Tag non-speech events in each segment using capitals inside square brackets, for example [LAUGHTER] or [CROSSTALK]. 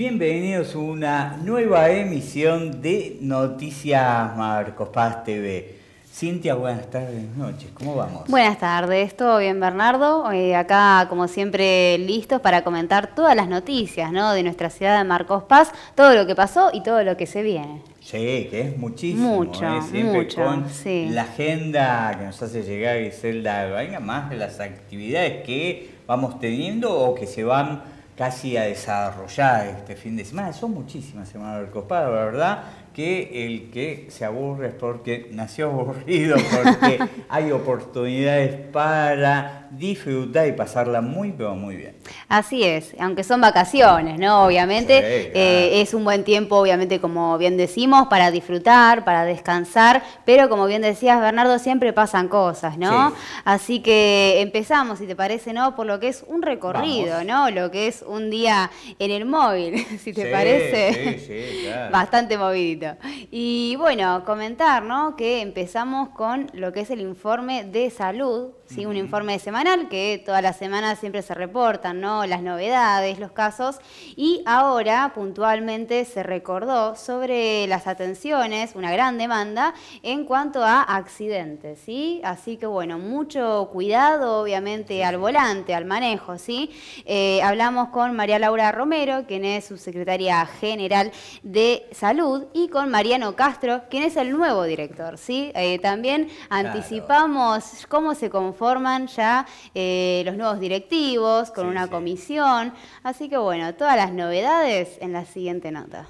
Bienvenidos a una nueva emisión de Noticias Marcos Paz TV. Cintia, buenas tardes, noches, ¿cómo vamos? Buenas tardes, ¿todo bien Bernardo? Eh, acá como siempre listos para comentar todas las noticias de nuestra ciudad de Marcos Paz, todo lo que pasó y todo lo que se viene. Sí, que es muchísimo. ¿eh? Mucho, ¿eh? con la agenda que nos hace llegar Griselda venga más las actividades que vamos teniendo o que se van casi a desarrollar este fin de semana. Son muchísimas semanas del copado, la verdad que el que se aburre es porque nació aburrido, porque [LAUGHS] hay oportunidades para disfrutar y pasarla muy, pero muy bien. Así es, aunque son vacaciones, ¿no? Obviamente, eh, es un buen tiempo, obviamente, como bien decimos, para disfrutar, para descansar, pero como bien decías, Bernardo, siempre pasan cosas, ¿no? Así que empezamos, si te parece, ¿no? Por lo que es un recorrido, ¿no? Lo que es un día en el móvil, [LAUGHS] si te parece. Sí, Bastante movidito. Y bueno, comentar, ¿no? Que empezamos con lo que es el informe de salud un informe semanal que todas las semanas siempre se reportan, ¿no? las novedades, los casos, y ahora puntualmente se recordó sobre las atenciones, una gran demanda en cuanto a accidentes, ¿sí? así que bueno, mucho cuidado obviamente al volante, al manejo, ¿sí? Eh, hablamos con María Laura Romero, quien es subsecretaria general de Salud, y con Mariano Castro, quien es el nuevo director, ¿sí? Eh, también anticipamos cómo se conforma forman ya eh, los nuevos directivos con una comisión. Así que bueno, todas las novedades en la siguiente nota.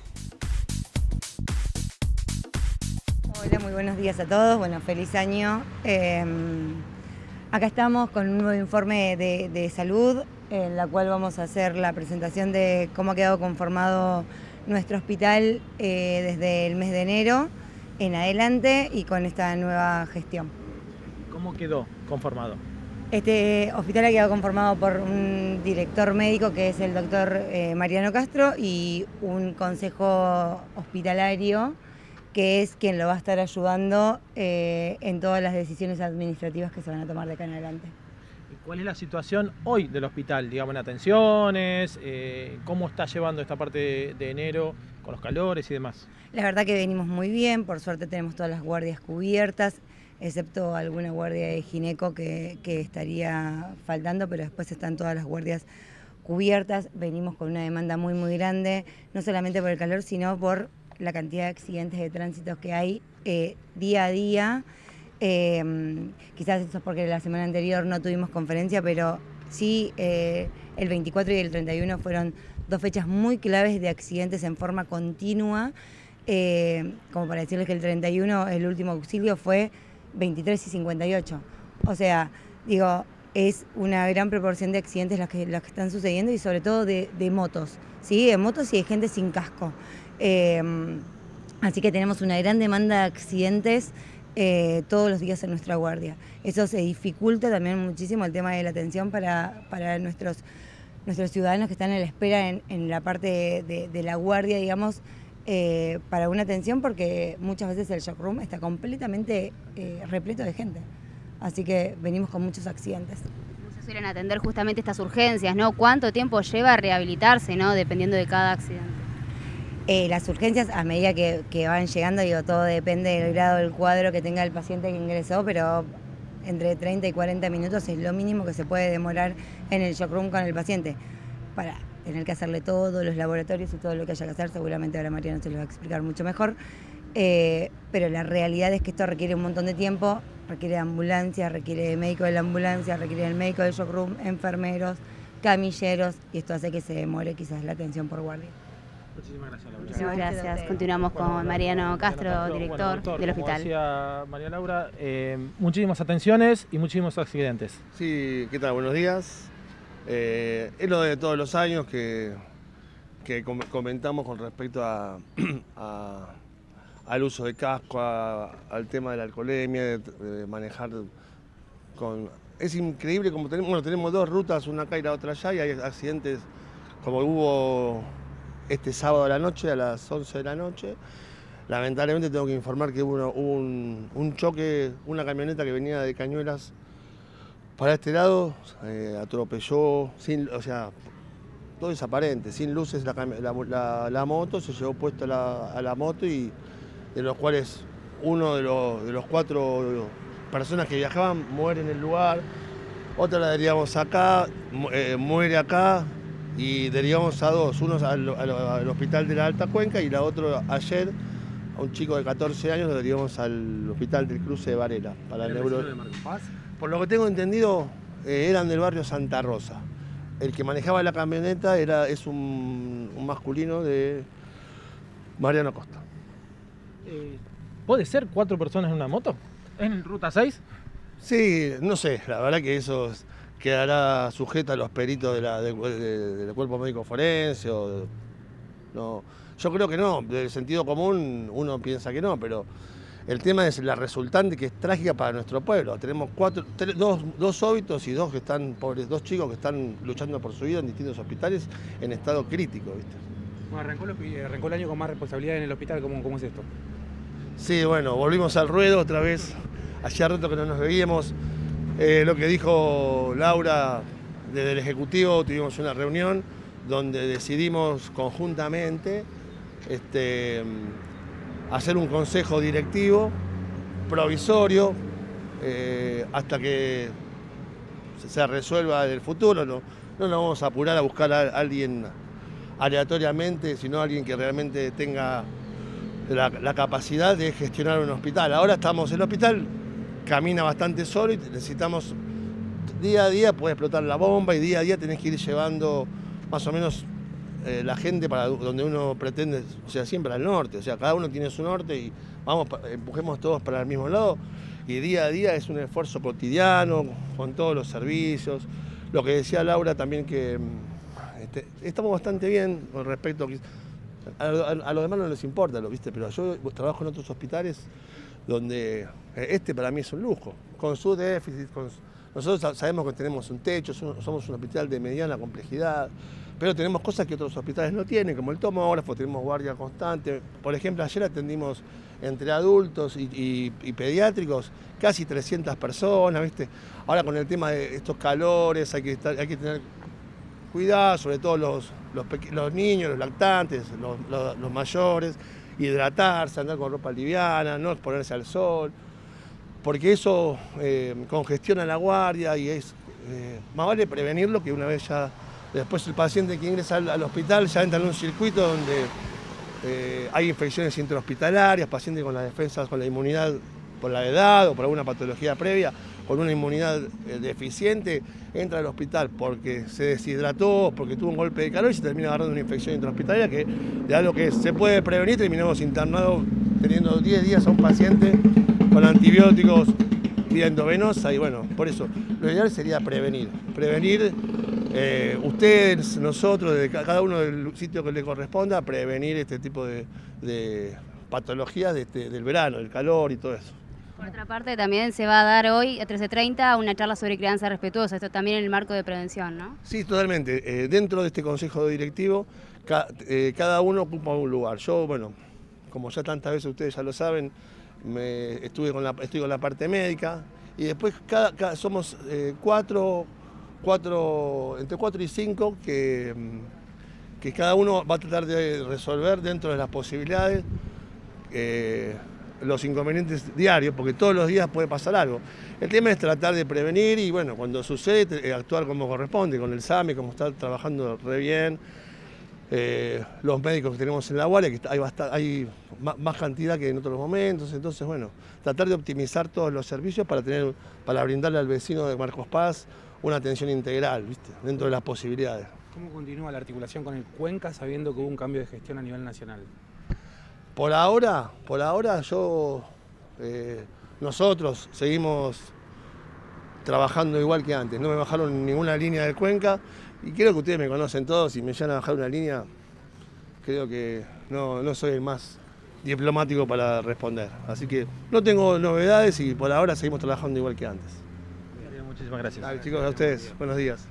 Hola, muy buenos días a todos. Bueno, feliz año. Em, acá estamos con un nuevo informe de, salud, en la cual vamos a hacer la presentación de cómo ha quedado conformado nuestro hospital eh, desde el mes de enero en adelante y con esta nueva gestión. ¿Cómo quedó? conformado. Este hospital ha quedado conformado por un director médico que es el doctor eh, Mariano Castro y un consejo hospitalario que es quien lo va a estar ayudando eh, en todas las decisiones administrativas que se van a tomar de acá en adelante. ¿Cuál es la situación hoy del hospital? Digamos, en atenciones, eh, cómo está llevando esta parte de enero con los calores y demás. La verdad que venimos muy bien, por suerte tenemos todas las guardias cubiertas excepto alguna guardia de gineco que, estaría faltando, pero después están todas las guardias cubiertas. Venimos con una demanda muy, muy grande, no solamente por el calor, sino por la cantidad de accidentes de tránsito que hay eh, día a día. Eh, quizás eso es porque la semana anterior no tuvimos conferencia, pero sí, eh, el 24 y el 31 fueron dos fechas muy claves de accidentes en forma continua. como para decirles que el 31, el último auxilio fue 23 y 58. O sea, digo, es una gran proporción de accidentes las que, las que están sucediendo y sobre todo de, motos, ¿sí? De motos y de gente sin casco. Em, así que tenemos una gran demanda de accidentes eh, todos los días en nuestra guardia. Eso se dificulta también muchísimo el tema de la atención para, nuestros, nuestros ciudadanos que están a la espera en, en la parte de la guardia, digamos, eh, para una atención porque muchas veces el shock room está completamente eh, repleto de gente. Así que venimos con muchos accidentes. Se suelen atender justamente estas urgencias, ¿no? ¿Cuánto tiempo lleva rehabilitarse, ¿no? Dependiendo de cada accidente. Eh, las urgencias, a medida que, van llegando, digo, todo depende del grado del cuadro que tenga el paciente que ingresó, pero entre 30 y 40 minutos es lo mínimo que se puede demorar en el shock room con el paciente. Para, tener que hacerle todo, los laboratorios y todo lo que haya que hacer, seguramente ahora Mariano se lo va a explicar mucho mejor. Eh, pero la realidad es que esto requiere un montón de tiempo, requiere ambulancia, requiere médico de la ambulancia, requiere el médico del showroom, enfermeros, camilleros, y esto hace que se demore quizás la atención por guardia. Muchísimas gracias, Laura. Muchísimas gracias. Continuamos con Mariano Castro, director del hospital. María Laura, eh, muchísimas atenciones y muchísimos accidentes. Sí, ¿qué tal? Buenos días. Eh, es lo de todos los años que, comentamos con respecto [CLEARS THROAT] al uso de casco, al tema de la alcoholemia, de, manejar con... Es increíble como tenemos, bueno, tenemos dos rutas, una acá y la otra allá, y hay accidentes como hubo este sábado a la noche, a las 11 de la noche. Lamentablemente tengo que informar que hubo, un choque, una camioneta que venía de Cañuelas para este lado, eh, atropelló, o sea, todo es aparente, sin luces la, moto, se llevó puesta a la moto y de los cuales uno de los, de los cuatro personas que viajaban muere en el lugar, otra la derivamos acá, eh, muere acá y derivamos a dos, uno al, hospital de la Alta Cuenca y la otra ayer a un chico de 14 años lo derivamos al hospital del cruce de Varela para el neuro... Por lo que tengo entendido, eh, eran del barrio Santa Rosa. El que manejaba la camioneta era, es un, masculino de Mariano Costa. Eh, ¿Puede ser cuatro personas en una moto? ¿En ruta 6? Sí, no sé, la verdad que eso quedará sujeta a los peritos del cuerpo médico forense. no, yo creo que no, del sentido común uno piensa que no, pero el tema es la resultante que es trágica para nuestro pueblo. Tenemos dos, dos, óbitos y dos que están pobres, dos chicos que están luchando por su vida en distintos hospitales en estado crítico, ¿viste? Bueno, arrancó, el, año con más responsabilidad en el hospital, ¿cómo, es esto? Sí, bueno, volvimos al ruedo otra vez. Hace rato que no nos veíamos. Eh, lo que dijo Laura desde el Ejecutivo, tuvimos una reunión donde decidimos conjuntamente este, hacer un consejo directivo provisorio eh, hasta que se resuelva el futuro. No, no nos vamos a apurar a buscar a alguien aleatoriamente, sino a alguien que realmente tenga la, capacidad de gestionar un hospital. Ahora estamos, en el hospital camina bastante solo y necesitamos, día a día puede explotar la bomba y día a día tenés que ir llevando más o menos eh, la gente para donde uno pretende, o sea, siempre al norte, o sea, cada uno tiene su norte y vamos, empujemos todos para el mismo lado y día a día es un esfuerzo cotidiano con todos los servicios. Lo que decía Laura también que mm, este, estamos bastante bien con respecto a, los demás no les importa, lo viste, pero yo trabajo en otros hospitales donde eh, este para mí es un lujo, con su déficit, con su, nosotros sabemos que tenemos un techo, somos un hospital de mediana complejidad, pero tenemos cosas que otros hospitales no tienen, como el tomógrafo, tenemos guardia constante. Por ejemplo, ayer atendimos entre adultos y, pediátricos casi 300 personas, ¿viste? Ahora con el tema de estos calores hay que, hay que tener cuidado, sobre todo los, niños, los lactantes, los, los mayores, hidratarse, andar con ropa liviana, no exponerse al sol porque eso eh, congestiona la guardia y es eh, más vale prevenirlo que una vez ya después el paciente que ingresa al, hospital ya entra en un circuito donde eh, hay infecciones intrahospitalarias, pacientes con las defensas, con la inmunidad por la edad o por alguna patología previa, con una inmunidad deficiente, entra al hospital porque se deshidrató, porque tuvo un golpe de calor y se termina agarrando una infección intrahospitalaria que ya algo que se puede prevenir, terminamos internados teniendo 10 días a un paciente con antibióticos y endovenosa y bueno, por eso lo ideal sería prevenir. Prevenir eh, ustedes, nosotros, de cada uno del sitio que le corresponda, prevenir este tipo de, patologías este, del verano, del calor y todo eso. Por otra parte, también se va a dar hoy a 13.30 una charla sobre crianza respetuosa, esto también en el marco de prevención, ¿no? Sí, totalmente. Eh, dentro de este consejo directivo, eh, cada uno ocupa un lugar. Yo, bueno, como ya tantas veces ustedes ya lo saben, estuve con la, estoy con la parte médica y después somos eh, cuatro, entre cuatro y cinco que, mm, que cada uno va a tratar de resolver dentro de las posibilidades eh, los inconvenientes diarios, porque todos los días puede pasar algo. El tema es tratar de prevenir y bueno, cuando sucede eh, actuar como corresponde, con el SAME, como está trabajando re bien eh, los médicos que tenemos en la guardia, que hay, más cantidad que en otros momentos, entonces bueno, tratar de optimizar todos los servicios para, tener, para brindarle al vecino de Marcos Paz una atención integral, ¿viste? dentro de las posibilidades. ¿Cómo continúa la articulación con el Cuenca sabiendo que hubo un cambio de gestión a nivel nacional? Por ahora, por ahora yo, eh, nosotros seguimos trabajando igual que antes, no me bajaron ninguna línea del Cuenca, y creo que ustedes me conocen todos y me llegan a bajar una línea. Creo que no, soy el más diplomático para responder. Así que no tengo novedades y por ahora seguimos trabajando igual que antes. Muchísimas gracias. chicos, a ustedes. Buenos días.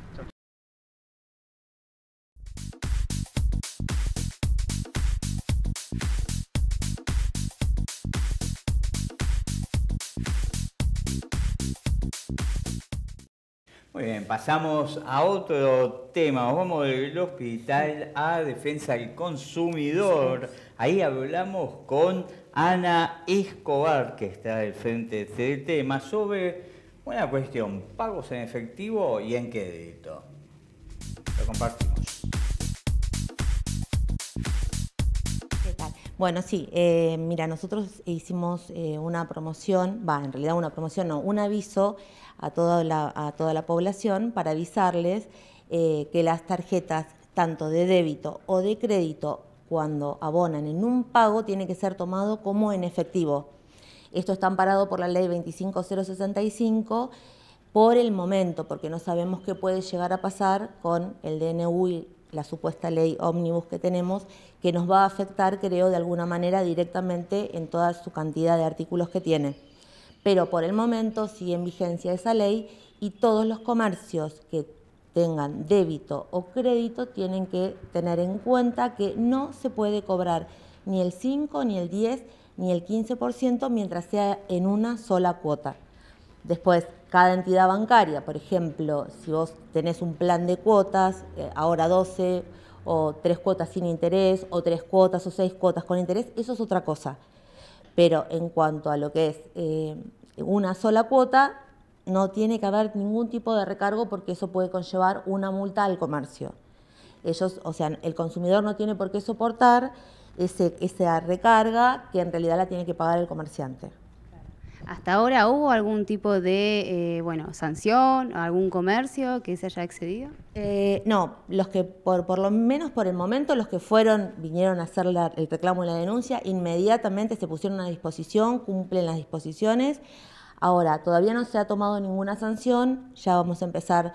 Muy bien, pasamos a otro tema. Vamos del hospital a defensa del consumidor. Ahí hablamos con Ana Escobar, que está al frente del este tema, sobre una cuestión, pagos en efectivo y en crédito. Lo compartimos. ¿Qué tal? Bueno, sí, eh, mira, nosotros hicimos eh, una promoción, va, en realidad una promoción, no, un aviso a toda la, a toda la población para avisarles eh, que las tarjetas tanto de débito o de crédito cuando abonan en un pago tiene que ser tomado como en efectivo. Esto está amparado por la ley 25065 por el momento, porque no sabemos qué puede llegar a pasar con el DNU y la supuesta ley ómnibus que tenemos, que nos va a afectar, creo, de alguna manera directamente en toda su cantidad de artículos que tiene pero por el momento sigue en vigencia esa ley y todos los comercios que tengan débito o crédito tienen que tener en cuenta que no se puede cobrar ni el 5, ni el 10, ni el 15% mientras sea en una sola cuota. Después, cada entidad bancaria, por ejemplo, si vos tenés un plan de cuotas, eh, ahora 12 o tres cuotas sin interés, o tres cuotas o seis cuotas con interés, eso es otra cosa. Pero en cuanto a lo que es eh, una sola cuota, no tiene que haber ningún tipo de recargo porque eso puede conllevar una multa al comercio. Ellos, o sea, el consumidor no tiene por qué soportar ese, esa recarga que en realidad la tiene que pagar el comerciante. ¿Hasta ahora hubo algún tipo de eh, bueno, sanción, algún comercio que se haya excedido? Eh, no, los que por, por, lo menos por el momento, los que fueron, vinieron a hacer el reclamo y la denuncia, inmediatamente se pusieron a disposición, cumplen las disposiciones. Ahora, todavía no se ha tomado ninguna sanción, ya vamos a empezar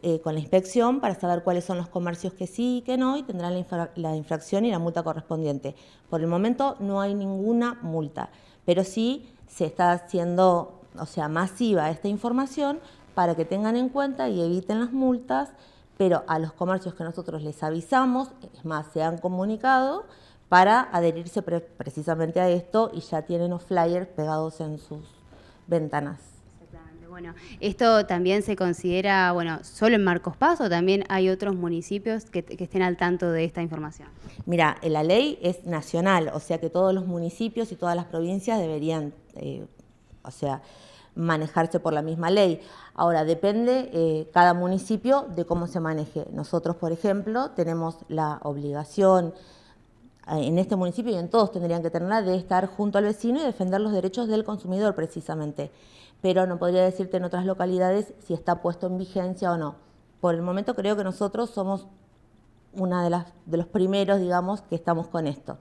eh, con la inspección para saber cuáles son los comercios que sí y que no y tendrán la, la infracción y la multa correspondiente. Por el momento no hay ninguna multa, pero sí se está haciendo, o sea, masiva esta información para que tengan en cuenta y eviten las multas, pero a los comercios que nosotros les avisamos, es más, se han comunicado para adherirse precisamente a esto y ya tienen los flyers pegados en sus ventanas. Bueno, esto también se considera, bueno, solo en Marcos Paz o también hay otros municipios que, estén al tanto de esta información. Mira, eh, la ley es nacional, o sea que todos los municipios y todas las provincias deberían, eh, o sea, manejarse por la misma ley. Ahora, depende eh, cada municipio de cómo se maneje. Nosotros, por ejemplo, tenemos la obligación en este municipio y en todos tendrían que tenerla de estar junto al vecino y defender los derechos del consumidor precisamente pero no podría decirte en otras localidades si está puesto en vigencia o no. Por el momento creo que nosotros somos uno de, las, de los primeros, digamos, que estamos con esto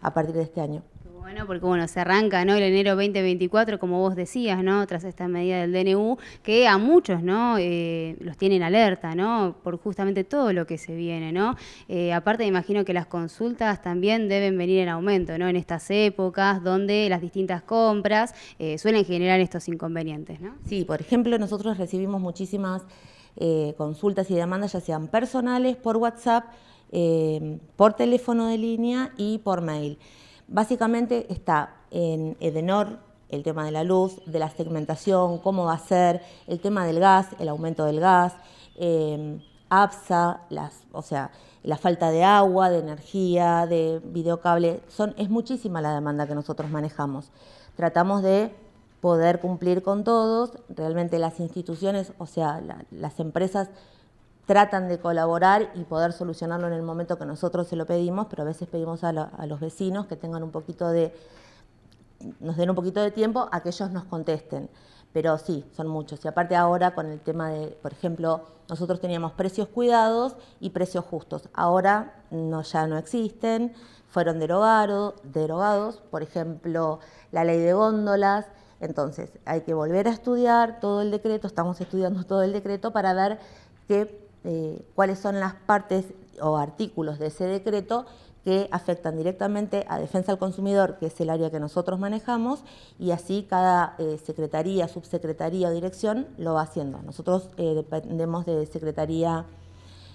a partir de este año. Bueno, porque bueno, se arranca el enero 2024, como vos decías, ¿no? tras esta medida del DNU, que a muchos ¿no? Eh, los tienen alerta ¿no? por justamente todo lo que se viene. ¿no? Eh, aparte, me imagino que las consultas también deben venir en aumento ¿no? en estas épocas donde las distintas compras eh, suelen generar estos inconvenientes. ¿no? Sí, por ejemplo, nosotros recibimos muchísimas eh, consultas y demandas, ya sean personales, por WhatsApp, por teléfono de línea y por mail. Básicamente está en Edenor el tema de la luz, de la segmentación, cómo va a ser, el tema del gas, el aumento del gas, em, APSA, o sea, la falta de agua, de energía, de videocable, son, es muchísima la demanda que nosotros manejamos. Tratamos de poder cumplir con todos, realmente las instituciones, o sea, las empresas tratan de colaborar y poder solucionarlo en el momento que nosotros se lo pedimos, pero a veces pedimos a, los vecinos que tengan un poquito de, nos den un poquito de tiempo a que ellos nos contesten. Pero sí, son muchos. Y aparte ahora con el tema de, por ejemplo, nosotros teníamos precios cuidados y precios justos. Ahora no, ya no existen, fueron derogados, derogados, por ejemplo, la ley de góndolas. Entonces hay que volver a estudiar todo el decreto, estamos estudiando todo el decreto para ver qué eh, cuáles son las partes o artículos de ese decreto que afectan directamente a defensa al consumidor, que es el área que nosotros manejamos, y así cada eh, secretaría, subsecretaría o dirección lo va haciendo. Nosotros eh, dependemos de Secretaría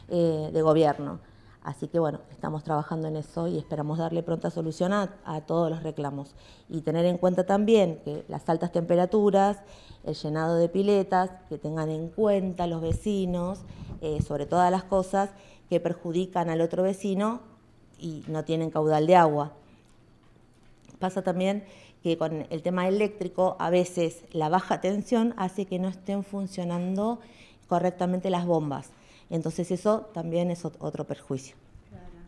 de Gobierno. Así que bueno, estamos trabajando en eso y esperamos darle pronta solución a, todos los reclamos. Y tener en cuenta también que las altas temperaturas, el llenado de piletas, que tengan en cuenta los vecinos, eh, sobre todas las cosas que perjudican al otro vecino y no tienen caudal de agua. Pasa también que con el tema eléctrico a veces la baja tensión hace que no estén funcionando correctamente las bombas entonces eso también es otro perjuicio.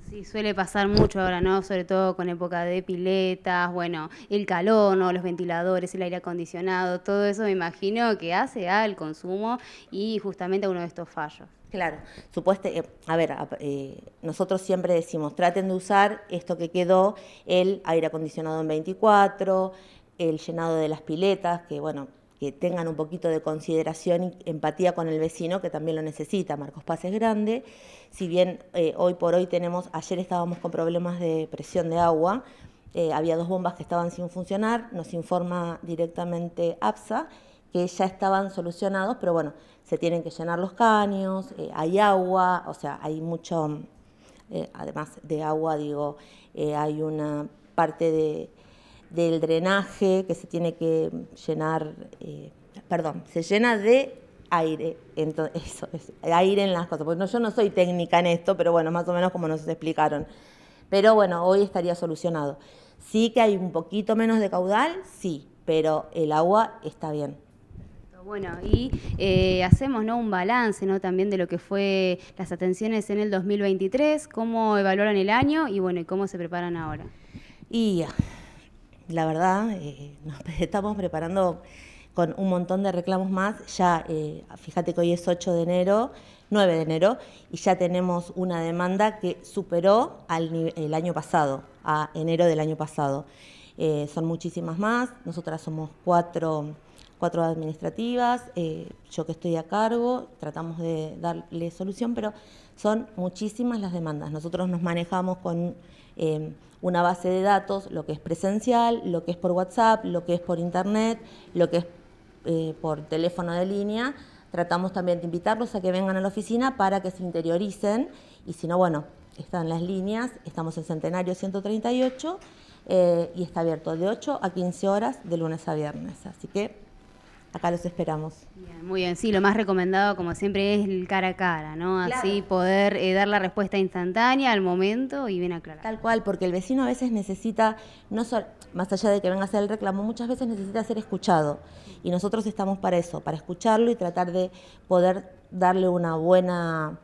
Sí, suele pasar mucho ahora, ¿no? Sobre todo con época de piletas, bueno, el calor, ¿no? Los ventiladores, el aire acondicionado, todo eso me imagino que hace al consumo y justamente a uno de estos fallos. Claro, supuesto. Eh, a ver, eh, nosotros siempre decimos, traten de usar esto que quedó, el aire acondicionado en 24, el llenado de las piletas, que bueno, que tengan un poquito de consideración y empatía con el vecino que también lo necesita. Marcos Paz es grande, si bien eh, hoy por hoy tenemos, ayer estábamos con problemas de presión de agua, eh, había dos bombas que estaban sin funcionar, nos informa directamente APSA que ya estaban solucionados, pero bueno, se tienen que llenar los caños, eh, hay agua, o sea, hay mucho, además de agua, digo, hay una parte de del drenaje que se tiene que llenar, eh, perdón, se llena de aire, entonces, [LAUGHS] eso es, aire en las cosas, pues yo no soy técnica en esto, pero bueno, más o menos como nos explicaron. Pero bueno, hoy estaría solucionado. Sí que hay un poquito menos de caudal, sí, pero el agua está bien. Bueno, y eh, hacemos ¿no? un balance ¿no? también de lo que fue las atenciones en el 2023, cómo evaluaron el año y bueno, y cómo se preparan ahora. Y la verdad, eh, [LAUGHS] nos estamos preparando con un montón de reclamos más. Ya, eh, fíjate que hoy es 8 de enero, 9 de enero, y ya tenemos una demanda que superó al, el año pasado, a enero del año pasado. Eh, son muchísimas más, nosotras somos cuatro, cuatro administrativas, yo que estoy a cargo, tratamos de darle solución, pero son muchísimas las demandas. Nosotros nos manejamos con Em, una base de datos, lo que es presencial, lo que es por WhatsApp, lo que es por Internet, lo que es eh, por teléfono de línea. Tratamos también de invitarlos a que vengan a la oficina para que se interioricen y si no, bueno, están las líneas, estamos en Centenario 138 eh, y está abierto de 8 a 15 horas de lunes a viernes. Así que acá los esperamos. muy bien, sí, lo más recomendado como siempre es el cara a cara, ¿no? Así poder eh, dar la respuesta instantánea al momento y bien aclarar. Tal cual, porque el vecino a veces necesita, no más allá de que venga a hacer el reclamo, muchas veces necesita ser escuchado y nosotros estamos para eso, para escucharlo y tratar de poder darle una buena,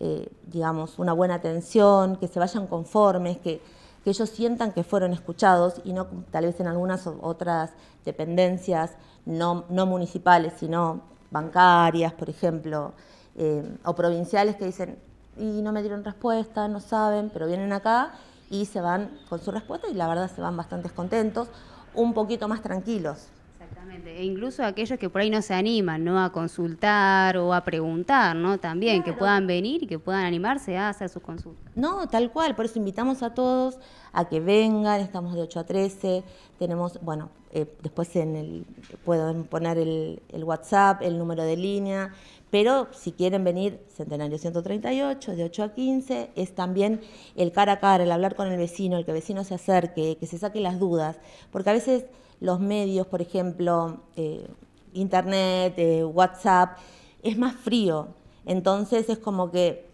eh, digamos, una buena atención, que se vayan conformes, que ellos sientan que fueron escuchados y no tal vez en algunas otras dependencias no, municipales, sino bancarias, por ejemplo, eh, o provinciales que dicen, y no me dieron respuesta, no saben, pero vienen acá y se van con su respuesta y la verdad se van bastante contentos, un poquito más tranquilos. Exactamente, e incluso aquellos que por ahí no se animan, ¿no? A consultar o a preguntar, ¿no? También, que puedan venir y que puedan animarse a hacer sus consultas. No, tal cual, por eso invitamos a todos a que vengan, estamos de 8 a 13, tenemos, bueno, eh, después en el, pueden poner el, WhatsApp, el número de línea, pero si quieren venir, Centenario 138, de 8 a 15, es también el cara a cara, el hablar con el vecino, el que el vecino se acerque, que se saque las dudas, porque a veces los medios, por ejemplo, eh, Internet, eh, WhatsApp, es más frío, entonces es como que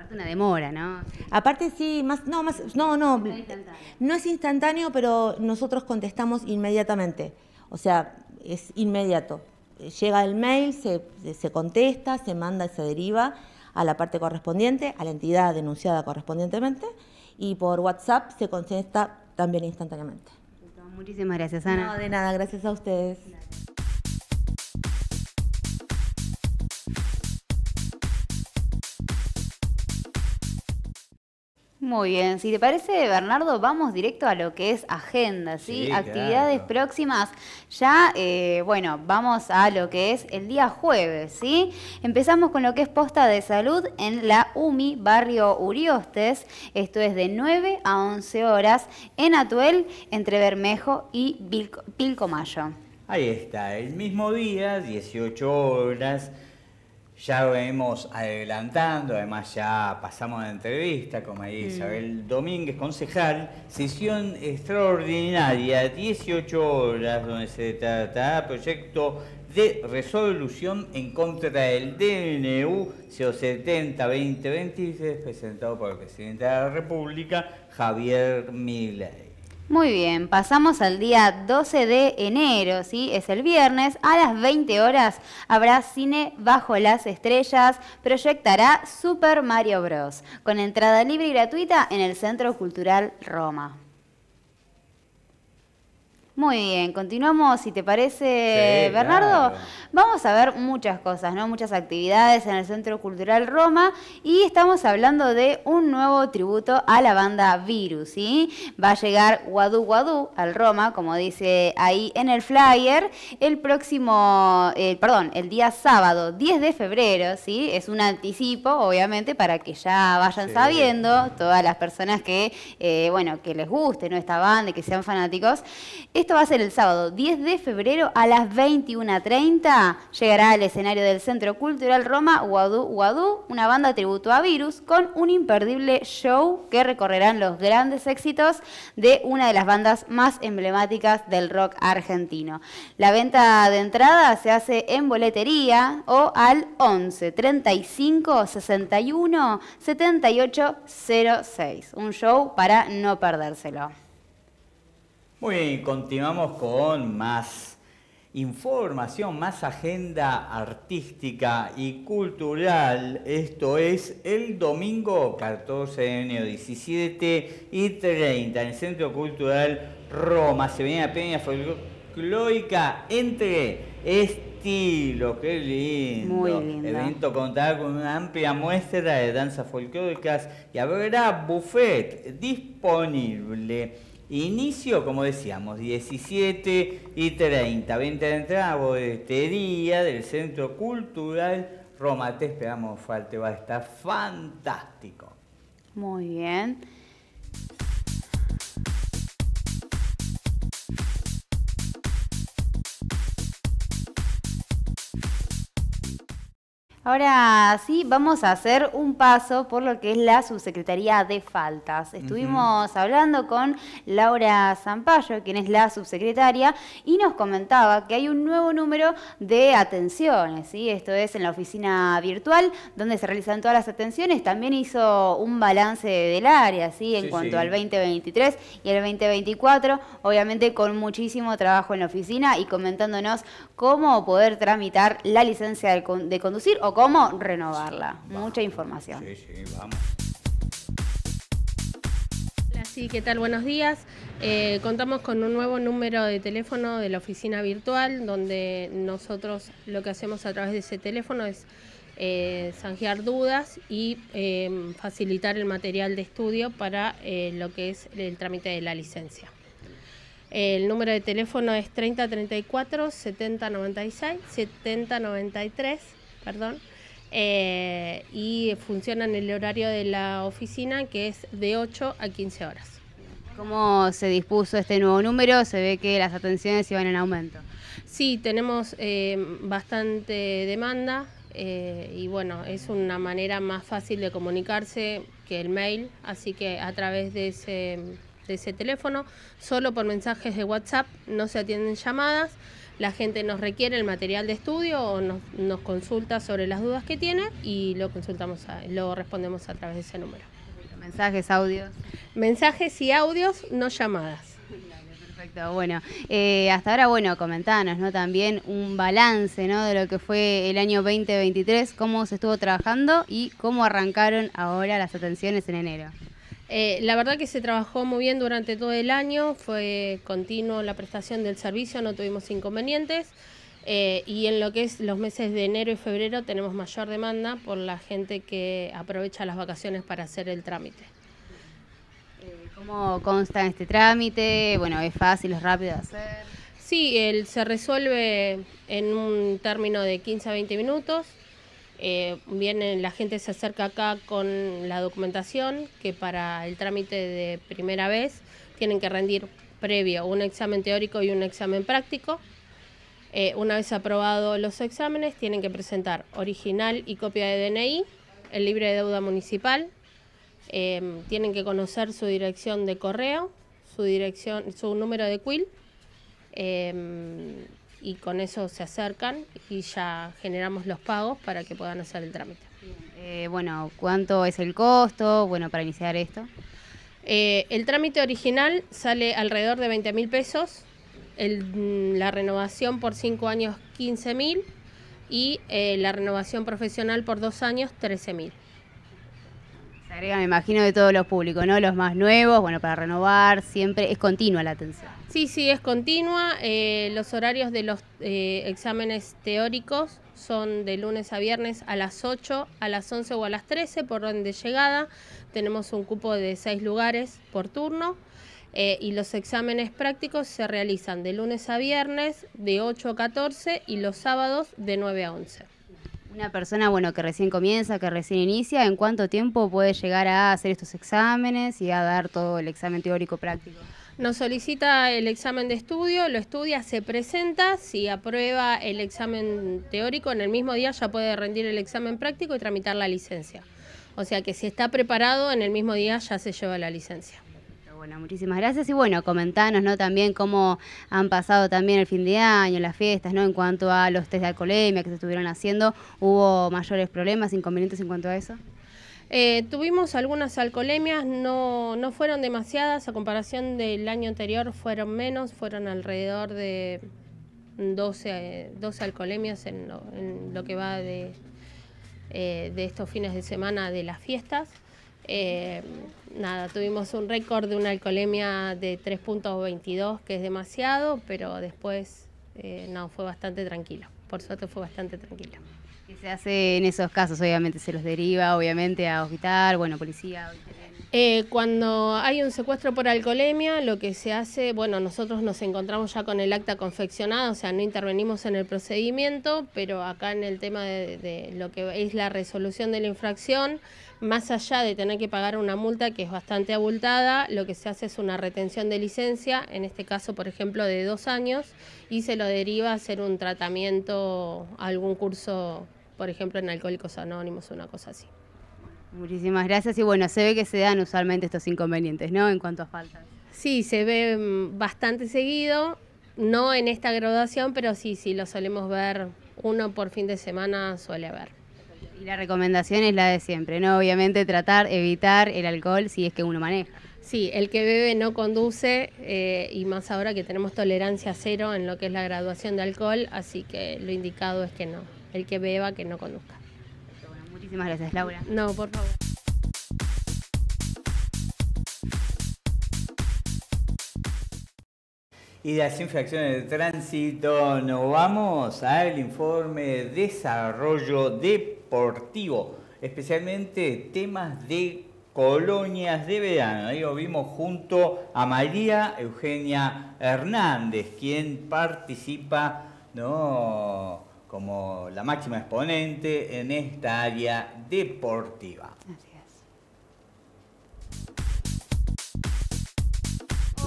Aparte una demora, ¿no? Aparte sí, más, no, más, no, no, no es, instantáneo, pero nosotros contestamos inmediatamente. O sea, es inmediato. Llega el mail, se, se contesta, se manda y se deriva a la parte correspondiente, a la entidad denunciada correspondientemente, y por WhatsApp se contesta también instantáneamente. Muchísimas gracias, Ana. No, de nada, gracias a ustedes. Muy bien, si te parece, Bernardo, vamos directo a lo que es agenda, ¿sí? Actividades próximas. Ya, eh, bueno, vamos a lo que es el día jueves, ¿sí? Empezamos con lo que es posta de salud en la UMI, barrio Uriostes. Esto es de 9 a 11 horas en Atuel, entre Bermejo y Pilcomayo. Ahí está, el mismo día, 18 horas ya lo venimos adelantando, además ya pasamos la entrevista con María mm. Isabel Domínguez, concejal, sesión extraordinaria, 18 horas, donde se trata proyecto de resolución en contra del DNU 070 2026 presentado por el presidente de la República, Javier Milei. Muy bien, pasamos al día 12 de enero, ¿sí? Es el viernes, a las 20 horas habrá cine bajo las estrellas, proyectará Super Mario Bros. con entrada libre y gratuita en el Centro Cultural Roma. Muy bien, continuamos, si te parece, Bernardo. Vamos a ver muchas cosas, ¿no? Muchas actividades en el Centro Cultural Roma y estamos hablando de un nuevo tributo a la banda Virus, ¿sí? Va a llegar Guadu Guadu al Roma, como dice ahí en el flyer, el próximo, eh, perdón, el día sábado 10 de febrero, ¿sí? Es un anticipo, obviamente, para que ya vayan sabiendo todas las personas que, eh, bueno, que les guste, ¿no? Esta banda, que sean fanáticos. Este va a ser el sábado 10 de febrero a las 21.30. Llegará al escenario del Centro Cultural Roma Guadu Guadu, una banda tributo a Virus, con un imperdible show que recorrerán los grandes éxitos de una de las bandas más emblemáticas del rock argentino. La venta de entrada se hace en boletería o al 11 35 61 78 06. Un show para no perdérselo. Muy bien, continuamos con más información, más agenda artística y cultural. Esto es el domingo 14 de enero, 17 y 30 en el Centro Cultural Roma. Se viene la peña folclórica entre estilo. Qué lindo. Muy lindo. El evento contará con una amplia muestra de danzas folclóricas y habrá buffet disponible Inicio, como decíamos, 17 y 30, 20 de entrada, este día del Centro Cultural Roma. Te esperamos, Falte, va a estar fantástico. Muy bien. Ahora sí, vamos a hacer un paso por lo que es la subsecretaría de faltas. Estuvimos hablando con Laura Zampayo, quien es la subsecretaria, y nos comentaba que hay un nuevo número de atenciones. ¿sí? Esto es en la oficina virtual, donde se realizan todas las atenciones. También hizo un balance del área ¿sí? en cuanto al 2023 y el 2024, obviamente con muchísimo trabajo en la oficina y comentándonos cómo poder tramitar la licencia de conducir o cómo renovarla. Mucha información. Sí, sí, vamos. Hola, sí, ¿qué tal? Buenos días. Eh, contamos con un nuevo número de teléfono de la oficina virtual, donde nosotros lo que hacemos a través de ese teléfono es eh, zanjear dudas y eh, facilitar el material de estudio para lo que es el, trámite de la licencia. El número de teléfono es 3034 7096 7093, perdón. Eh, y y en el horario de la oficina que es de 8 a 15 horas. ¿Cómo se dispuso este nuevo número? Se ve que las atenciones iban en aumento. Sí, tenemos eh, bastante demanda eh, y bueno, es una manera más fácil de comunicarse que el mail, así que a través de ese, de ese teléfono, solo por mensajes de WhatsApp, no se atienden llamadas. La gente nos requiere el material de estudio o nos, consulta sobre las dudas que tiene y lo consultamos, respondemos a través de ese número. Mensajes, audios. Mensajes y audios, no llamadas. Perfecto, bueno, eh, hasta ahora, bueno, comentanos, ¿no? También un balance, ¿no? De lo que fue el año 2023, cómo se estuvo trabajando y cómo arrancaron ahora las atenciones en enero. Eh, la verdad que se trabajó muy bien durante todo el año, fue continuo la prestación del servicio, no tuvimos inconvenientes. Eh, y en lo que es los meses de enero y febrero tenemos mayor demanda por la gente que aprovecha las vacaciones para hacer el trámite. Eh, ¿Cómo consta este trámite? Bueno, ¿es fácil, es rápido de hacer? Sí, él se resuelve en un término de 15 a 20 minutos. Eh, la gente se acerca acá con la documentación que para el trámite de primera vez tienen que rendir previo un examen teórico y un examen práctico. Eh, una vez aprobados los exámenes, tienen que presentar original y copia de DNI, el libre de deuda municipal, eh, tienen que conocer su dirección de correo, su dirección, su número de quill, y con eso se acercan y ya generamos los pagos para que puedan hacer el trámite. Eh, bueno, ¿cuánto es el costo? Bueno, para iniciar esto. Eh, el trámite original sale alrededor de 20 mil pesos, mm, la renovación por 5 años 15 mil y eh, la renovación profesional por 2 años 13 mil me imagino, de todos los públicos, ¿no? Los más nuevos, bueno, para renovar, siempre es continua la atención. Sí, sí, es continua. Eh, los horarios de los eh, exámenes teóricos son de lunes a viernes a las 8, a las 11 o a las 13 por orden de llegada. Tenemos un cupo de 6 lugares por turno. Eh, y los exámenes prácticos se realizan de lunes a viernes de 8 a 14 y los sábados de 9 a 11. Una persona, bueno, que recién comienza, que recién inicia, ¿en cuánto tiempo puede llegar a hacer estos exámenes y a dar todo el examen teórico práctico? Nos solicita el examen de estudio, lo estudia, se presenta, si aprueba el examen teórico, en el mismo día ya puede rendir el examen práctico y tramitar la licencia. O sea que si está preparado, en el mismo día ya se lleva la licencia bueno, muchísimas gracias. Y bueno, comentanos, ¿no? También cómo han pasado también el fin de año, las fiestas, ¿no? En cuanto a los test de alcoholemia que se estuvieron haciendo, ¿hubo mayores problemas, inconvenientes en cuanto a eso? Eh, tuvimos algunas alcoholemias, no, no fueron demasiadas, a comparación del año anterior fueron menos, fueron alrededor de 12, 12 alcoholemias en lo, que va de, eh, de estos fines de semana de las fiestas. Eh, nada, tuvimos un récord de una alcoholemia de 3.22, que es demasiado, pero después eh, no, fue bastante tranquilo. Por suerte fue bastante tranquilo. ¿Qué se hace en esos casos? Obviamente se los deriva, obviamente, a hospital, bueno, policía. Eh, cuando hay un secuestro por alcoholemia, lo que se hace, bueno, nosotros nos encontramos ya con el acta confeccionado o sea, no intervenimos en el procedimiento, pero acá en el tema de lo que es la resolución de la infracción, más allá de tener que pagar una multa que es bastante abultada, lo que se hace es una retención de licencia, en este caso, por ejemplo, de dos años, y se lo deriva a hacer un tratamiento, algún curso, por ejemplo, en Alcohólicos Anónimos o una cosa así. Muchísimas gracias y bueno, se ve que se dan usualmente estos inconvenientes, ¿no? En cuanto a faltas. Sí, se ve mm, bastante seguido, no en esta graduación, pero sí, sí, lo solemos ver, uno por fin de semana suele haber. Y la recomendación es la de siempre, ¿no? Obviamente tratar, evitar el alcohol si es que uno maneja. Sí, el que bebe no conduce eh, y más ahora que tenemos tolerancia cero en lo que es la graduación de alcohol, así que lo indicado es que no. El que beba, que no conduzca. muchísimas gracias, Laura. No, por favor. y las infracciones de tránsito, nos vamos al informe de Desarrollo Deportivo, especialmente temas de colonias de verano. Ahí lo vimos junto a María Eugenia Hernández, quien participa como la máxima exponente en esta área deportiva.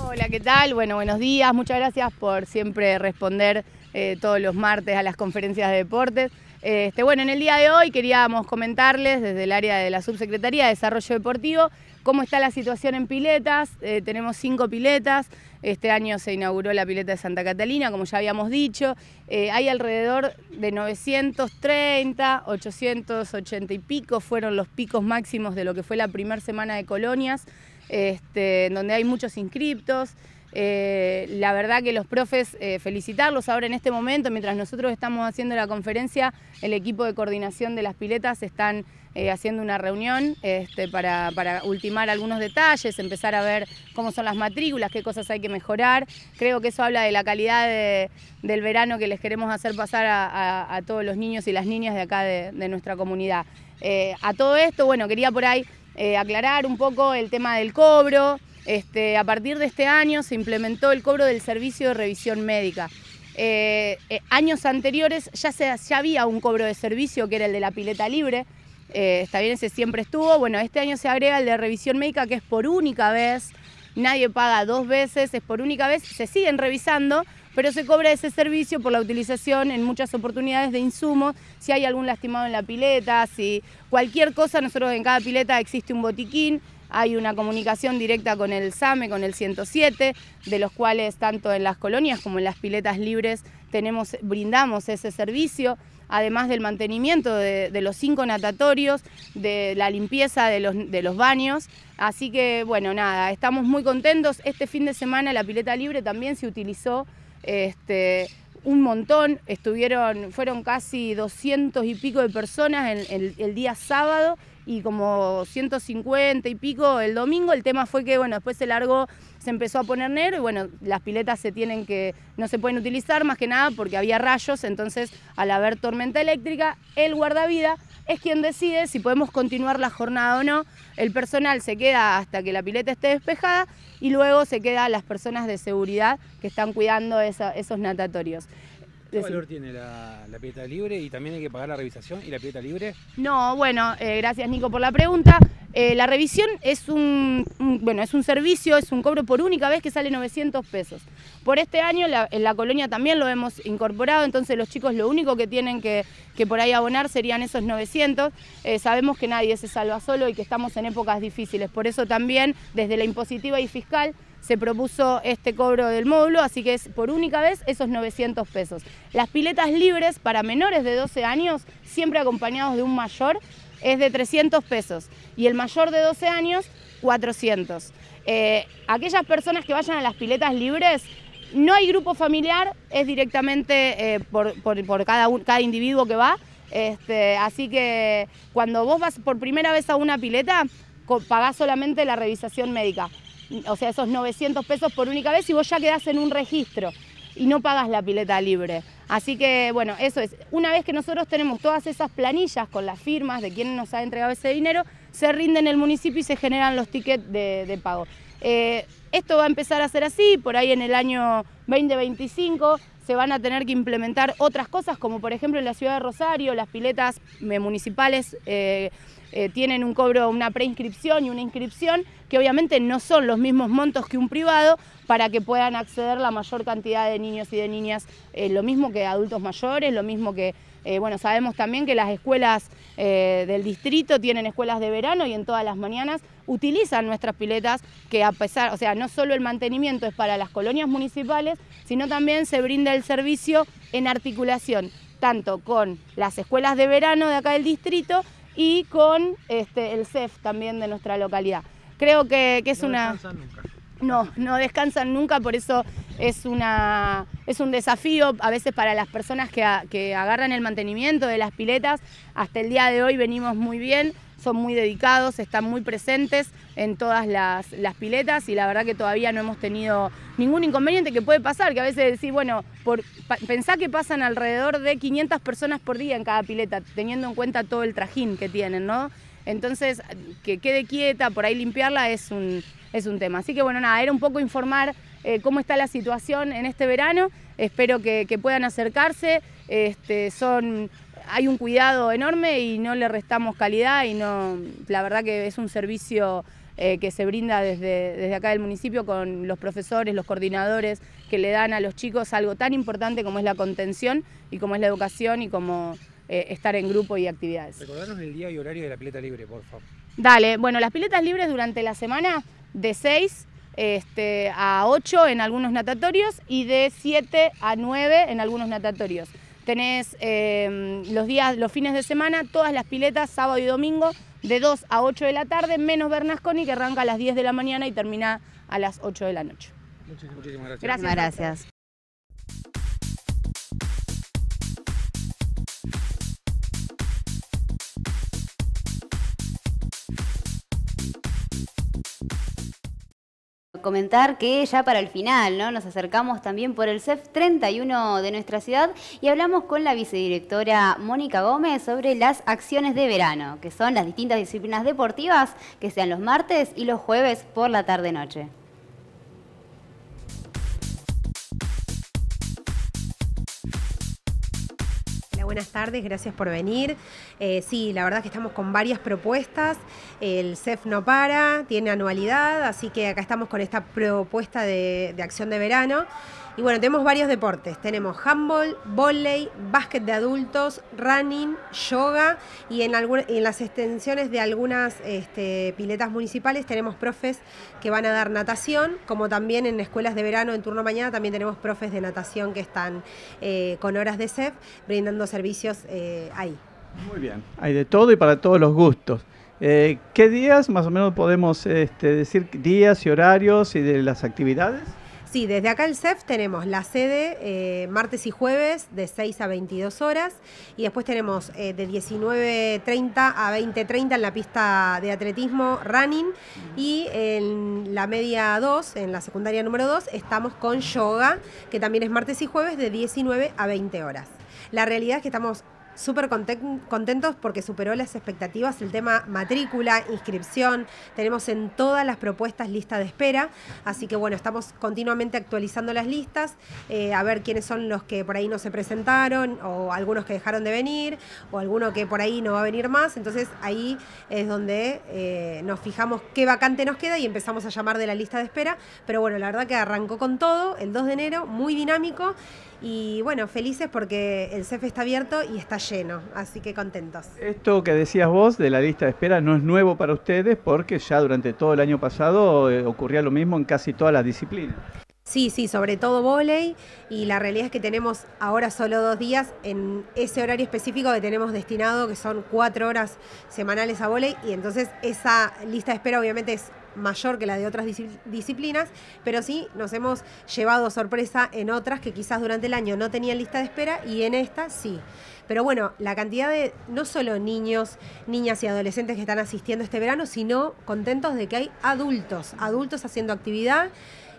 Hola, ¿qué tal? Bueno, buenos días. Muchas gracias por siempre responder eh, todos los martes a las conferencias de deportes. Este, bueno, en el día de hoy queríamos comentarles desde el área de la Subsecretaría de Desarrollo Deportivo cómo está la situación en piletas. Eh, tenemos cinco piletas. Este año se inauguró la pileta de Santa Catalina, como ya habíamos dicho. Eh, hay alrededor de 930, 880 y pico fueron los picos máximos de lo que fue la primera semana de colonias. Este, donde hay muchos inscriptos. Eh, la verdad que los profes, eh, felicitarlos ahora en este momento, mientras nosotros estamos haciendo la conferencia, el equipo de coordinación de las piletas están eh, haciendo una reunión este, para, ultimar algunos detalles, empezar a ver cómo son las matrículas, qué cosas hay que mejorar. Creo que eso habla de la calidad del verano que les queremos hacer pasar a, todos los niños y las niñas de acá de, de nuestra comunidad. a todo esto, bueno, quería por ahí eh, aclarar un poco el tema del cobro. Este, a partir de este año se implementó el cobro del servicio de revisión médica. Eh, eh, años anteriores ya, se, ya había un cobro de servicio que era el de la pileta libre. está bien, ese siempre estuvo. Bueno, este año se agrega el de revisión médica que es por única vez. Nadie paga dos veces, es por única vez. Se siguen revisando, pero se cobra ese servicio por la utilización en muchas oportunidades de insumo, si hay algún lastimado en la pileta, si cualquier cosa, nosotros en cada pileta existe un botiquín, hay una comunicación directa con el SAME, con el 107, de los cuales tanto en las colonias como en las piletas libres tenemos, brindamos ese servicio, además del mantenimiento de, los cinco natatorios, de la limpieza de los, de los baños. Así que bueno, nada, estamos muy contentos. Este fin de semana la pileta libre también se utilizó este, un montón, estuvieron, fueron casi doscientos y pico de personas en el día sábado y como 150 y pico el domingo. El tema fue que, bueno, después se largó, se empezó a poner negro y, bueno, las piletas se tienen que, no se pueden utilizar más que nada porque había rayos, entonces al haber tormenta eléctrica, el guardavida es quien decide si podemos continuar la jornada o no. El personal se queda hasta que la pileta esté despejada y luego se quedan las personas de seguridad que están cuidando esos natatorios. ¿Qué valor tiene la, la libre y también hay que pagar la revisación y la pieta libre? No, bueno, eh, gracias Nico por la pregunta. Eh, la revisión es un, bueno, es un servicio, es un cobro por única vez que sale 900 pesos. Por este año en la colonia también lo hemos incorporado, entonces los chicos lo único que tienen que, que por ahí abonar serían esos 900. Eh, sabemos que nadie se salva solo y que estamos en épocas difíciles, por eso también desde la impositiva y fiscal se propuso este cobro del módulo, así que es por única vez esos 900 pesos. Las piletas libres para menores de 12 años, siempre acompañados de un mayor, es de 300 pesos y el mayor de 12 años 400. Eh, aquellas personas que vayan a las piletas libres, no hay grupo familiar, es directamente eh, por, cada, cada, individuo que va. Este, así que cuando vos vas por primera vez a una pileta, pagás solamente la revisación médica o sea, esos 900 pesos por única vez y vos ya quedás en un registro y no pagas la pileta libre. Así que, bueno, eso es. Una vez que nosotros tenemos todas esas planillas con las firmas de quienes nos ha entregado ese dinero, se rinden en el municipio y se generan los tickets de, pago. Eh, esto va a empezar a ser así, por ahí en el año 2025 se van a tener que implementar otras cosas, como por ejemplo en la ciudad de Rosario, las piletas eh, municipales. Eh, eh, tienen un cobro, una preinscripción y una inscripción, que obviamente no son los mismos montos que un privado para que puedan acceder la mayor cantidad de niños y de niñas, eh, lo mismo que adultos mayores, lo mismo que, eh, bueno, sabemos también que las escuelas del distrito tienen escuelas de verano y en todas las mañanas utilizan nuestras piletas que a pesar, o sea, no solo el mantenimiento es para las colonias municipales, sino también se brinda el servicio en articulación tanto con las escuelas de verano de acá del distrito y con este, el CEF también de nuestra localidad. Creo que, que es no una... No, no descansan nunca, por eso es, es un desafío a veces para las personas que agarran el mantenimiento de las piletas. Hasta el día de hoy venimos muy bien, son muy dedicados, están muy presentes en todas las, piletas y la verdad que todavía no hemos tenido ningún inconveniente que puede pasar, que a veces decís, bueno, por, pensá que pasan alrededor de 500 personas por día en cada pileta, teniendo en cuenta todo el trajín que tienen, ¿no? Entonces, que quede quieta, por ahí limpiarla es un, es un tema. Así que bueno, nada, era un poco informar eh, cómo está la situación en este verano. Espero que, puedan acercarse. Este, son hay un cuidado enorme y no le restamos calidad y no, la verdad que es un servicio eh, que se brinda desde, desde acá del municipio con los profesores, los coordinadores que le dan a los chicos algo tan importante como es la contención y como es la educación y como eh, estar en grupo y actividades. Recordanos el día y horario de la pileta libre, por favor. Dale, bueno, las piletas libres durante la semana de 6 este, a 8 en algunos natatorios y de 7 a 9 en algunos natatorios tenés em, los días, los fines de semana, todas las piletas, sábado y domingo, de 2 a 8 de la tarde, menos Bernasconi, que arranca a las 10 de la mañana y termina a las 8 de la noche. Muchísimas, gracias. Gracias. gracias. comentar que ya para el final ¿no? nos acercamos también por el CEF 31 de nuestra ciudad y hablamos con la vicedirectora Mónica Gómez sobre las acciones de verano, que son las distintas disciplinas deportivas que sean los martes y los jueves por la tarde-noche. buenas tardes, gracias por venir. Eh, sí, la verdad que estamos con varias propuestas. El CEF no para, tiene anualidad, así que acá estamos con esta propuesta de acción de verano. Y bueno, tenemos varios deportes. Tenemos handball, volei, básquet de adultos, running, yoga y en, en las extensiones de algunas este, piletas municipales tenemos profes que van a dar natación, como también en escuelas de verano en turno mañana también tenemos profes de natación que están eh, con horas de CEF brindando servicios eh, ahí. Muy bien, hay de todo y para todos los gustos. Eh, ¿Qué días más o menos podemos este, decir días y horarios y de las actividades? Sí, desde acá el CEF tenemos la sede eh, martes y jueves de 6 a 22 horas y después tenemos eh, de 19.30 a 20.30 en la pista de atletismo running y en la media 2, en la secundaria número 2, estamos con yoga, que también es martes y jueves de 19 a 20 horas. La realidad es que estamos súper contentos porque superó las expectativas el tema matrícula, inscripción, tenemos en todas las propuestas lista de espera, así que bueno, estamos continuamente actualizando las listas, eh, a ver quiénes son los que por ahí no se presentaron o algunos que dejaron de venir o alguno que por ahí no va a venir más, entonces ahí es donde eh, nos fijamos qué vacante nos queda y empezamos a llamar de la lista de espera, pero bueno, la verdad que arrancó con todo el 2 de enero, muy dinámico. Y bueno, felices porque el CEF está abierto y está lleno, así que contentos. Esto que decías vos de la lista de espera no es nuevo para ustedes porque ya durante todo el año pasado eh, ocurría lo mismo en casi todas las disciplinas. Sí, sí, sobre todo volei y la realidad es que tenemos ahora solo dos días en ese horario específico que tenemos destinado, que son cuatro horas semanales a volei y entonces esa lista de espera obviamente es mayor que la de otras disciplinas, pero sí nos hemos llevado sorpresa en otras que quizás durante el año no tenían lista de espera y en esta sí. Pero bueno, la cantidad de no solo niños, niñas y adolescentes que están asistiendo este verano, sino contentos de que hay adultos, adultos haciendo actividad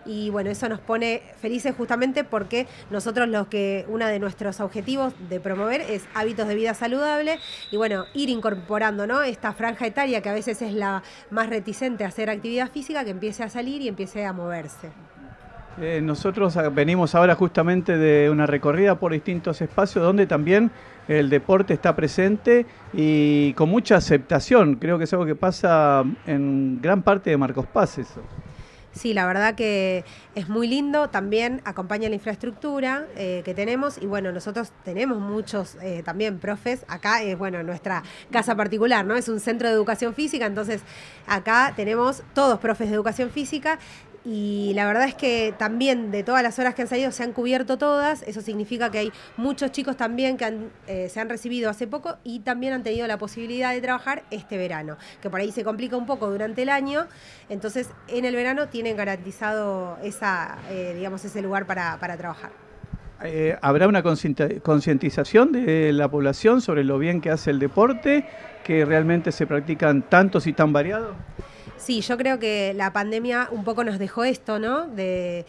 y bueno, eso nos pone felices justamente porque nosotros los que, uno de nuestros objetivos de promover es hábitos de vida saludable y bueno, ir incorporando, ¿no? Esta franja etaria que a veces es la más reticente a hacer actividad física, que empiece a salir y empiece a moverse. Eh, nosotros venimos ahora justamente de una recorrida por distintos espacios donde también el deporte está presente y con mucha aceptación. Creo que es algo que pasa en gran parte de Marcos Paz eso. Sí, la verdad que es muy lindo, también acompaña la infraestructura eh, que tenemos y bueno, nosotros tenemos muchos eh, también profes, acá es bueno nuestra casa particular, ¿no? Es un centro de educación física, entonces acá tenemos todos profes de educación física y la verdad es que también de todas las horas que han salido se han cubierto todas, eso significa que hay muchos chicos también que eh, se han recibido hace poco y también han tenido la posibilidad de trabajar este verano, que por ahí se complica un poco durante el año, entonces en el verano tienen garantizado esa, eh, digamos, ese lugar para, trabajar. Eh, ¿Habrá una concientización de la población sobre lo bien que hace el deporte, que realmente se practican tantos y tan variados? Sí, yo creo que la pandemia un poco nos dejó esto, ¿no? De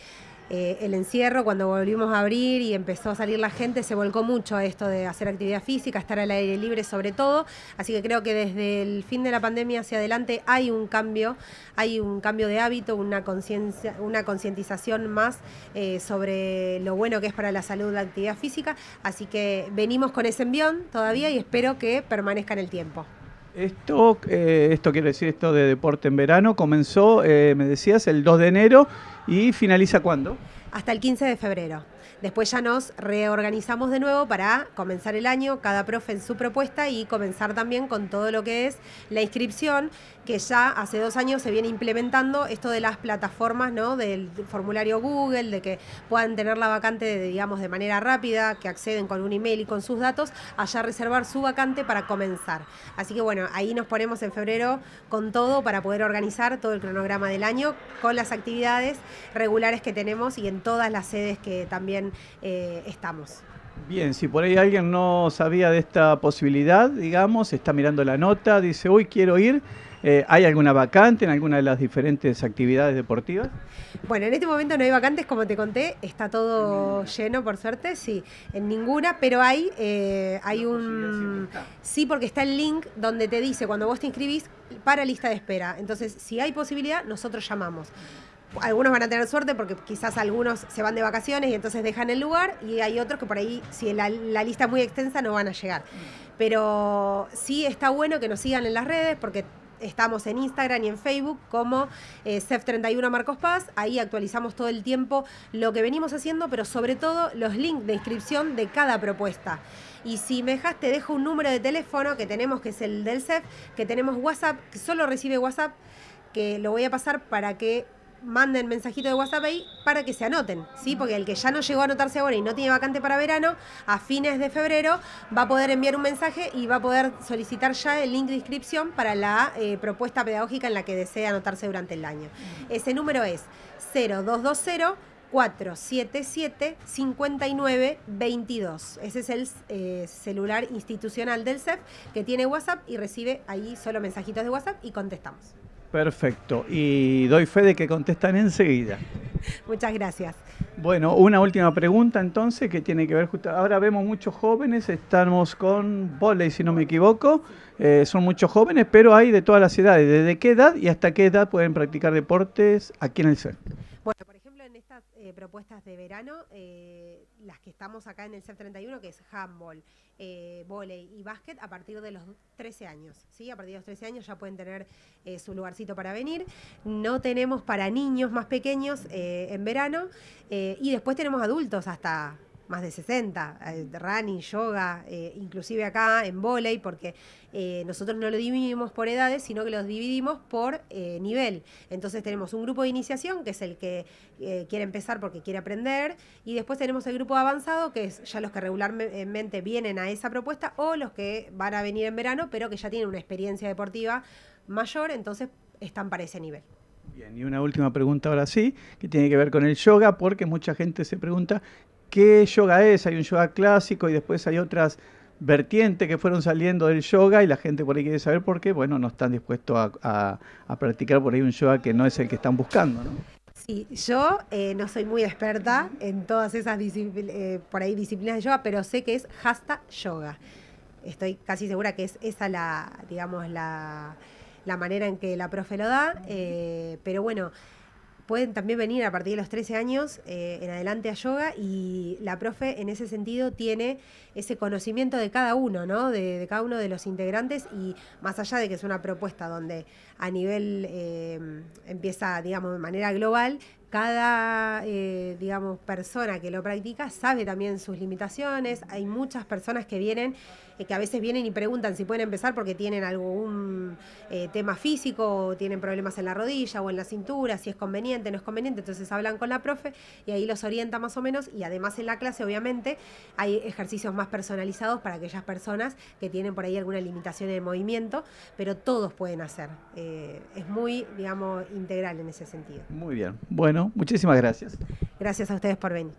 eh, el encierro, cuando volvimos a abrir y empezó a salir la gente, se volcó mucho a esto de hacer actividad física, estar al aire libre sobre todo. Así que creo que desde el fin de la pandemia hacia adelante hay un cambio, hay un cambio de hábito, una conciencia, una concientización más eh, sobre lo bueno que es para la salud la actividad física. Así que venimos con ese envión todavía y espero que permanezca en el tiempo. Esto, eh, esto quiere decir, esto de deporte en verano comenzó, eh, me decías, el 2 de enero y finaliza cuándo? Hasta el 15 de febrero. Después ya nos reorganizamos de nuevo para comenzar el año, cada profe en su propuesta y comenzar también con todo lo que es la inscripción, que ya hace dos años se viene implementando esto de las plataformas, ¿no? Del formulario Google, de que puedan tener la vacante, digamos, de manera rápida, que acceden con un email y con sus datos, allá reservar su vacante para comenzar. Así que bueno, ahí nos ponemos en febrero con todo para poder organizar todo el cronograma del año con las actividades regulares que tenemos y en todas las sedes que también eh, estamos. Bien, si por ahí alguien no sabía de esta posibilidad, digamos, está mirando la nota, dice, hoy quiero ir, eh, ¿Hay alguna vacante en alguna de las diferentes actividades deportivas? Bueno, en este momento no hay vacantes, como te conté, está todo lleno, por suerte, sí, en ninguna, pero hay, eh, hay un... Sí, porque está el link donde te dice cuando vos te inscribís para lista de espera. Entonces, si hay posibilidad, nosotros llamamos algunos van a tener suerte porque quizás algunos se van de vacaciones y entonces dejan el lugar y hay otros que por ahí, si la, lista es muy extensa, no van a llegar. Pero sí está bueno que nos sigan en las redes porque estamos en Instagram y en Facebook como CEF31 eh, Marcos Paz. Ahí actualizamos todo el tiempo lo que venimos haciendo, pero sobre todo los links de inscripción de cada propuesta. Y si me dejas, te dejo un número de teléfono que tenemos, que es el del CEF, que tenemos WhatsApp, que solo recibe WhatsApp, que lo voy a pasar para que manden mensajito de WhatsApp ahí para que se anoten, ¿sí? Porque el que ya no llegó a anotarse ahora y no tiene vacante para verano, a fines de febrero va a poder enviar un mensaje y va a poder solicitar ya el link de inscripción para la eh, propuesta pedagógica en la que desee anotarse durante el año. Ese número es 0220 477-5922. Ese es el eh, celular institucional del CEF que tiene WhatsApp y recibe ahí solo mensajitos de WhatsApp y contestamos. Perfecto. Y doy fe de que contestan enseguida. Muchas gracias. Bueno, una última pregunta entonces que tiene que ver justo. Ahora vemos muchos jóvenes, estamos con volei, si no me equivoco. Eh, son muchos jóvenes, pero hay de todas las edades. ¿Desde qué edad y hasta qué edad pueden practicar deportes aquí en el centro? Eh, propuestas de verano, eh, las que estamos acá en el CEP 31, que es handball, eh, y básquet, a partir de los 13 años. A partir de los 13 años ya pueden tener eh, su lugarcito para venir. No tenemos para niños más pequeños en verano y después tenemos adultos hasta más de 60, eh, running, yoga, eh, inclusive acá en volei, porque eh, nosotros no lo dividimos por edades, sino que los dividimos por nivel. Entonces tenemos un grupo de iniciación, que es el que quiere empezar porque quiere aprender, y después tenemos el grupo avanzado, que es ya los que regularmente vienen a esa propuesta, o los que van a venir en verano, pero que ya tienen una experiencia deportiva mayor, entonces están para ese nivel. Bien, y una última pregunta ahora sí, que tiene que ver con el yoga, porque mucha gente se pregunta qué yoga es. Hay un yoga clásico y después hay otras vertientes que fueron saliendo del yoga y la gente por ahí quiere saber por qué. Bueno, no están dispuestos a, practicar por ahí un yoga que no es el que están buscando. ¿no? Sí, yo eh, no soy muy experta en todas esas eh, por ahí disciplinas de yoga, pero sé que es Hasta Yoga. Estoy casi segura que es esa la, digamos, la, manera en que la profe lo da. Eh, pero bueno, pueden también venir a partir de los 13 años eh, en adelante a yoga y la profe en ese sentido tiene ese conocimiento de cada uno, ¿no? De, cada uno de los integrantes y más allá de que es una propuesta donde a nivel eh, empieza, digamos, de manera global, cada, eh, digamos, persona que lo practica sabe también sus limitaciones, hay muchas personas que vienen eh, que a veces vienen y preguntan si pueden empezar porque tienen algún eh, tema físico, o tienen problemas en la rodilla o en la cintura, si es conveniente, no es conveniente, entonces hablan con la profe y ahí los orienta más o menos y además en la clase obviamente hay ejercicios más personalizados para aquellas personas que tienen por ahí alguna limitación en el movimiento, pero todos pueden hacer. Eh, es muy, digamos, integral en ese sentido. Muy bien. Bueno, muchísimas gracias. Gracias a ustedes por venir.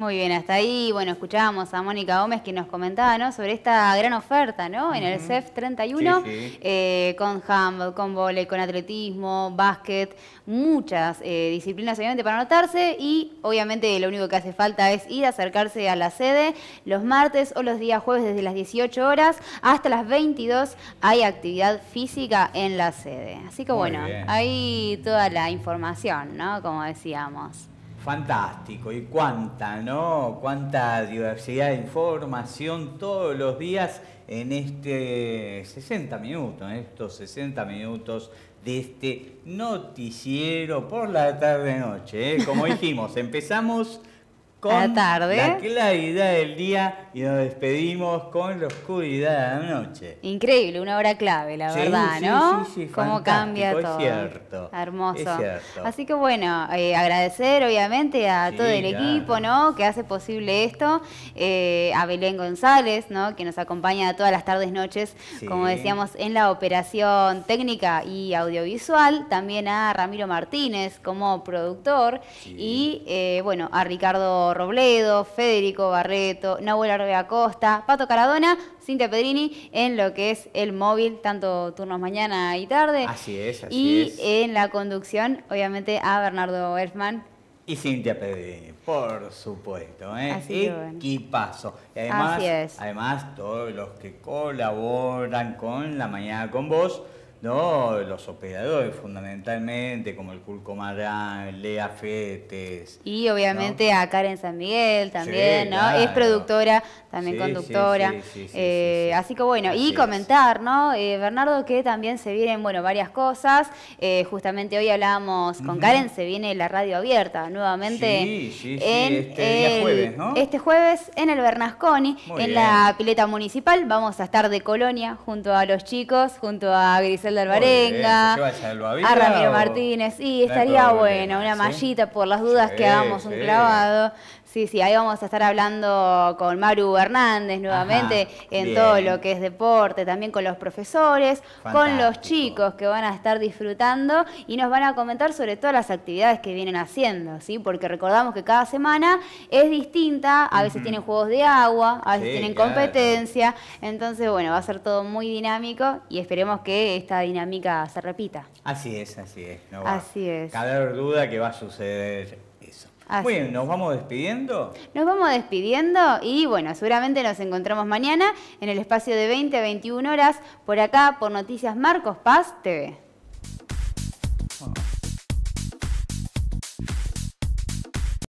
Muy bien, hasta ahí, bueno, escuchábamos a Mónica Gómez que nos comentaba, ¿no? Sobre esta gran oferta, ¿no? En el CEF 31, eh, con handball, con volei, con atletismo, básquet, muchas eh, disciplinas obviamente para anotarse y obviamente lo único que hace falta es ir a acercarse a la sede los martes o los días jueves desde las 18 horas hasta las 22 hay actividad física en la sede. Así que bueno, ahí toda la información, ¿no? Como decíamos. Fantástico, y cuánta, ¿no? Cuánta diversidad de información todos los días en este 60 minutos, en estos 60 minutos de este noticiero por la tarde-noche. ¿eh? Como dijimos, empezamos con la, tarde. claridad del día y nos despedimos con la oscuridad de la noche. Increíble, una hora clave, la verdad, ¿no? Sí, sí, sí Cómo cambia todo. Hermoso. Así que bueno, eh, agradecer obviamente a todo el equipo, ¿no? Que hace posible esto, eh, a Belén González, ¿no? Que nos acompaña todas las tardes, noches, como decíamos, en la operación técnica y audiovisual, también a Ramiro Martínez como productor y eh, bueno, a Ricardo Robledo, Federico Barreto, Nahuel Arbea Costa, Pato Caradona, Cintia Pedrini en lo que es el móvil, tanto turnos mañana y tarde. Así es, así y es. Y en la conducción, obviamente, a Bernardo Elfman. Y Cintia Pedrini, por supuesto. ¿eh? Así Equipazo. Y además, además, todos los que colaboran con La Mañana con Vos ¿no? Los operadores fundamentalmente, como el Culco Marán, Lea Fetes. Y obviamente a Karen San Miguel también, ¿no? Es productora, también conductora. Eh, así que bueno, y comentar, ¿no? Eh, Bernardo, que también se vienen, bueno, varias cosas. Eh, justamente hoy hablábamos con Karen, se viene la radio abierta nuevamente. este jueves, ¿no? Este jueves en el Bernasconi, en la pileta municipal. Vamos a estar de colonia junto a los chicos, junto a Grisel de a Ramiro Martínez. Y estaría bueno, una mallita por las dudas que hagamos un clavado. Sí, sí, ahí vamos a estar hablando con Maru Hernández nuevamente en todo lo que es deporte, también con los profesores, con los chicos que van a estar disfrutando y nos van a comentar sobre todas las actividades que vienen haciendo, ¿sí? Porque recordamos que cada semana es distinta, a veces tienen juegos de agua, a veces tienen competencia, entonces bueno, va a ser todo muy dinámico y esperemos que esta dinámica se repita. Así es, así es. No Así es. duda que va a suceder muy bien, ¿nos vamos despidiendo? Nos vamos despidiendo y bueno, seguramente nos encontramos mañana en el espacio de 20 a 21 horas por acá por Noticias Marcos Paz TV.